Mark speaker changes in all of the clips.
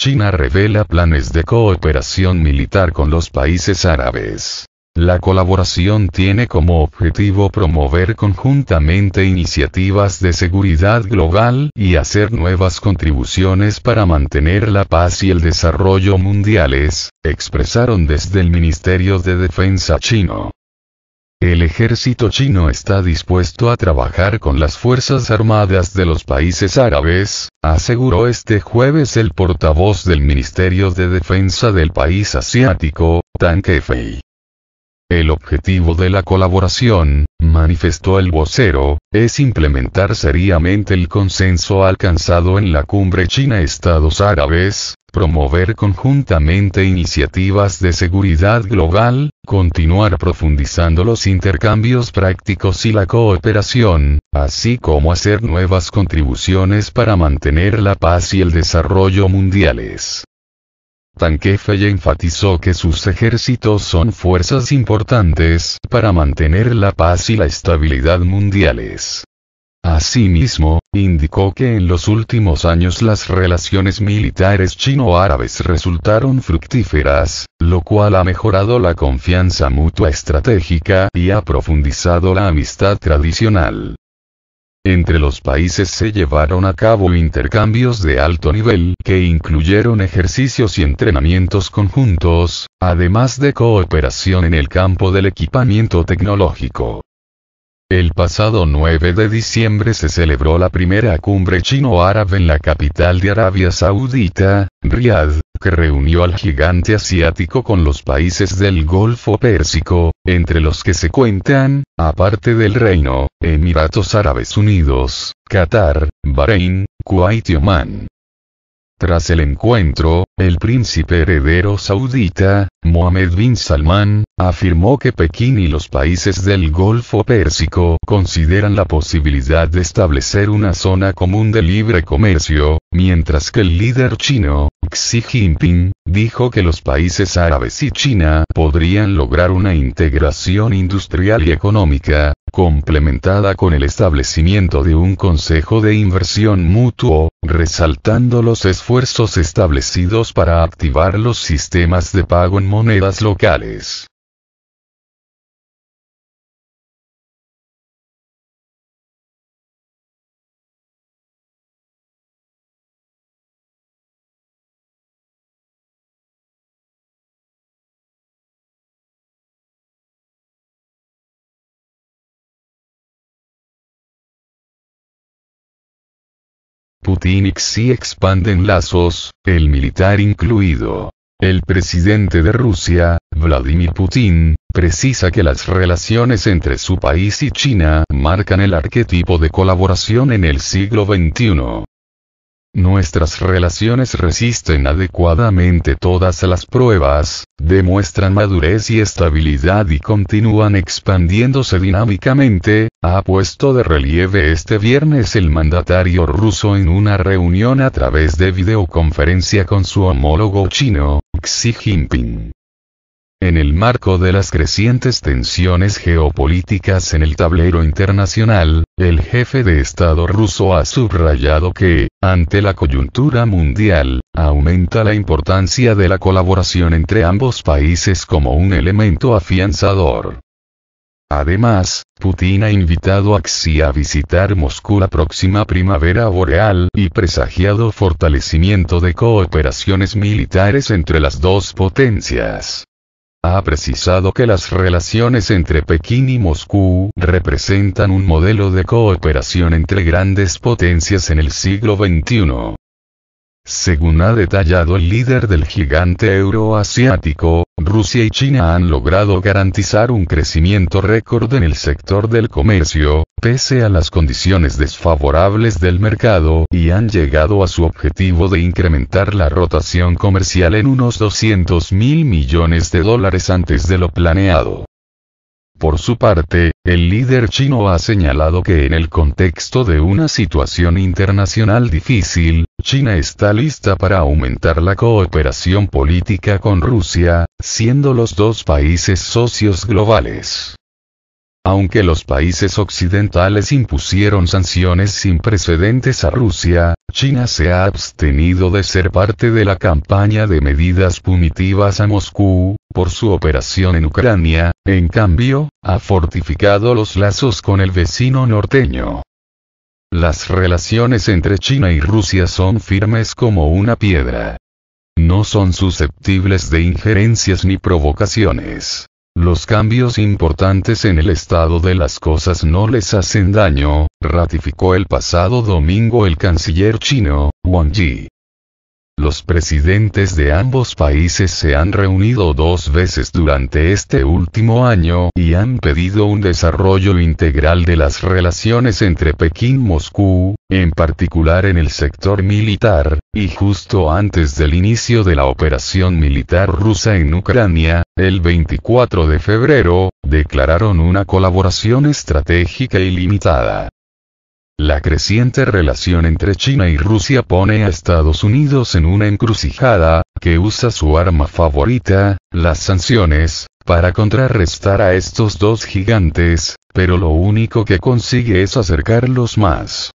Speaker 1: China revela planes de cooperación militar con los países árabes. La colaboración tiene como objetivo promover conjuntamente iniciativas de seguridad global y hacer nuevas contribuciones para mantener la paz y el desarrollo mundiales, expresaron desde el Ministerio de Defensa chino. El ejército chino está dispuesto a trabajar con las Fuerzas Armadas de los países árabes, aseguró este jueves el portavoz del Ministerio de Defensa del país asiático, Tan Kefei. El objetivo de la colaboración, manifestó el vocero, es implementar seriamente el consenso alcanzado en la cumbre China-Estados Árabes, promover conjuntamente iniciativas de seguridad global, continuar profundizando los intercambios prácticos y la cooperación, así como hacer nuevas contribuciones para mantener la paz y el desarrollo mundiales. Tankefei enfatizó que sus ejércitos son fuerzas importantes para mantener la paz y la estabilidad mundiales. Asimismo, indicó que en los últimos años las relaciones militares chino-árabes resultaron fructíferas, lo cual ha mejorado la confianza mutua estratégica y ha profundizado la amistad tradicional. Entre los países se llevaron a cabo intercambios de alto nivel que incluyeron ejercicios y entrenamientos conjuntos, además de cooperación en el campo del equipamiento tecnológico. El pasado 9 de diciembre se celebró la primera cumbre chino-árabe en la capital de Arabia Saudita, Riad, que reunió al gigante asiático con los países del Golfo Pérsico, entre los que se cuentan, aparte del reino, Emiratos Árabes Unidos, Qatar, Bahrein, Kuwait y Omán. Tras el encuentro, el príncipe heredero saudita, Mohammed bin Salman, afirmó que Pekín y los países del Golfo Pérsico consideran la posibilidad de establecer una zona común de libre comercio, mientras que el líder chino, Xi Jinping, dijo que los países árabes y China podrían lograr una integración industrial y económica, complementada con el establecimiento de un Consejo de Inversión Mutuo, resaltando los esfuerzos establecidos para activar los sistemas de pago en monedas locales. Putin Xi expanden lazos, el militar incluido. El presidente de Rusia, Vladimir Putin, precisa que las relaciones entre su país y China marcan el arquetipo de colaboración en el siglo XXI. Nuestras relaciones resisten adecuadamente todas las pruebas, demuestran madurez y estabilidad y continúan expandiéndose dinámicamente, ha puesto de relieve este viernes el mandatario ruso en una reunión a través de videoconferencia con su homólogo chino, Xi Jinping. En el marco de las crecientes tensiones geopolíticas en el tablero internacional, el jefe de Estado ruso ha subrayado que, ante la coyuntura mundial, aumenta la importancia de la colaboración entre ambos países como un elemento afianzador. Además, Putin ha invitado a Xi a visitar Moscú la próxima primavera boreal y presagiado fortalecimiento de cooperaciones militares entre las dos potencias ha precisado que las relaciones entre Pekín y Moscú representan un modelo de cooperación entre grandes potencias en el siglo XXI. Según ha detallado el líder del gigante euroasiático, Rusia y China han logrado garantizar un crecimiento récord en el sector del comercio, pese a las condiciones desfavorables del mercado, y han llegado a su objetivo de incrementar la rotación comercial en unos 200 mil millones de dólares antes de lo planeado. Por su parte, el líder chino ha señalado que en el contexto de una situación internacional difícil, China está lista para aumentar la cooperación política con Rusia, siendo los dos países socios globales. Aunque los países occidentales impusieron sanciones sin precedentes a Rusia, China se ha abstenido de ser parte de la campaña de medidas punitivas a Moscú, por su operación en Ucrania, en cambio, ha fortificado los lazos con el vecino norteño. Las relaciones entre China y Rusia son firmes como una piedra. No son susceptibles de injerencias ni provocaciones. Los cambios importantes en el estado de las cosas no les hacen daño, ratificó el pasado domingo el canciller chino, Wang Yi. Los presidentes de ambos países se han reunido dos veces durante este último año y han pedido un desarrollo integral de las relaciones entre Pekín-Moscú, en particular en el sector militar, y justo antes del inicio de la operación militar rusa en Ucrania, el 24 de febrero, declararon una colaboración estratégica ilimitada. La creciente relación entre China y Rusia pone a Estados Unidos en una encrucijada, que usa su arma favorita, las sanciones, para contrarrestar a estos dos gigantes, pero lo único que consigue es acercarlos más.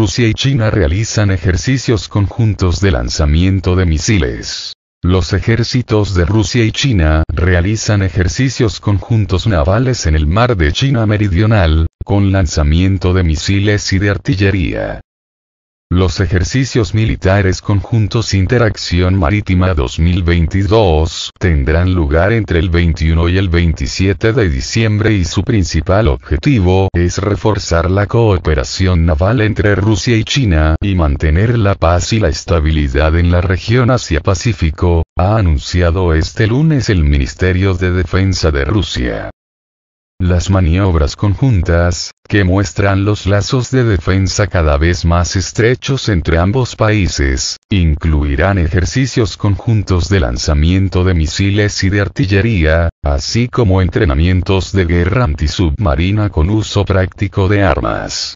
Speaker 1: Rusia y China realizan ejercicios conjuntos de lanzamiento de misiles. Los ejércitos de Rusia y China realizan ejercicios conjuntos navales en el mar de China Meridional, con lanzamiento de misiles y de artillería. Los ejercicios militares conjuntos Interacción Marítima 2022 tendrán lugar entre el 21 y el 27 de diciembre y su principal objetivo es reforzar la cooperación naval entre Rusia y China y mantener la paz y la estabilidad en la región Asia-Pacífico, ha anunciado este lunes el Ministerio de Defensa de Rusia. Las maniobras conjuntas, que muestran los lazos de defensa cada vez más estrechos entre ambos países, incluirán ejercicios conjuntos de lanzamiento de misiles y de artillería, así como entrenamientos de guerra antisubmarina con uso práctico de armas.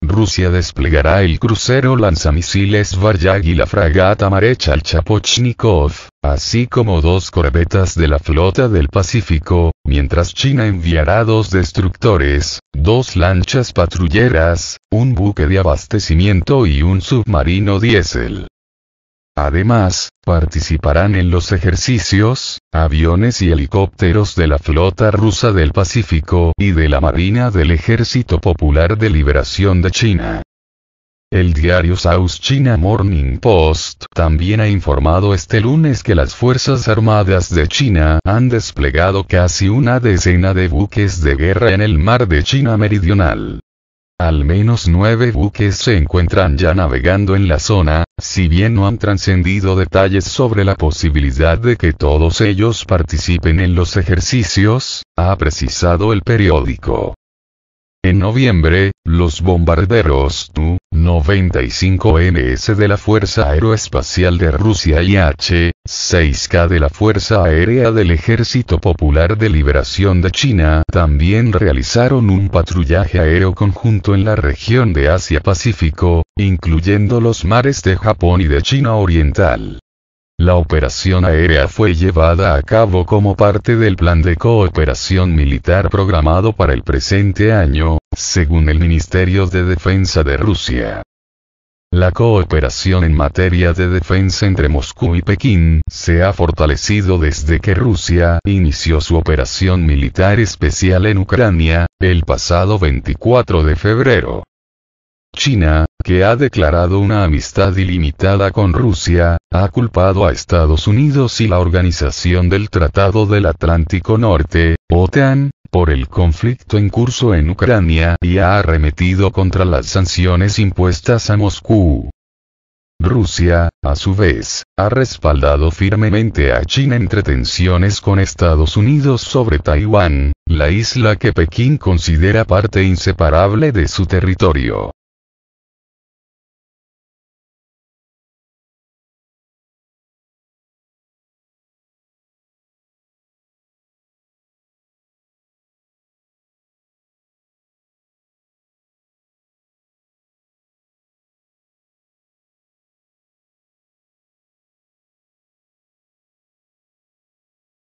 Speaker 1: Rusia desplegará el crucero lanzamisiles Varyag y la fragata Marechal Chapochnikov, así como dos corbetas de la flota del Pacífico, mientras China enviará dos destructores, dos lanchas patrulleras, un buque de abastecimiento y un submarino diésel. Además, participarán en los ejercicios, aviones y helicópteros de la Flota Rusa del Pacífico y de la Marina del Ejército Popular de Liberación de China. El diario South China Morning Post también ha informado este lunes que las Fuerzas Armadas de China han desplegado casi una decena de buques de guerra en el mar de China Meridional. Al menos nueve buques se encuentran ya navegando en la zona, si bien no han trascendido detalles sobre la posibilidad de que todos ellos participen en los ejercicios, ha precisado el periódico. En noviembre, los bombarderos Tu-95NS de la Fuerza Aeroespacial de Rusia y H-6K de la Fuerza Aérea del Ejército Popular de Liberación de China también realizaron un patrullaje aéreo conjunto en la región de Asia-Pacífico, incluyendo los mares de Japón y de China Oriental. La operación aérea fue llevada a cabo como parte del plan de cooperación militar programado para el presente año, según el Ministerio de Defensa de Rusia. La cooperación en materia de defensa entre Moscú y Pekín se ha fortalecido desde que Rusia inició su operación militar especial en Ucrania, el pasado 24 de febrero. China, que ha declarado una amistad ilimitada con Rusia, ha culpado a Estados Unidos y la Organización del Tratado del Atlántico Norte, OTAN, por el conflicto en curso en Ucrania y ha arremetido contra las sanciones impuestas a Moscú. Rusia, a su vez, ha respaldado firmemente a China entre tensiones con Estados Unidos sobre Taiwán, la isla que Pekín considera parte inseparable de su territorio.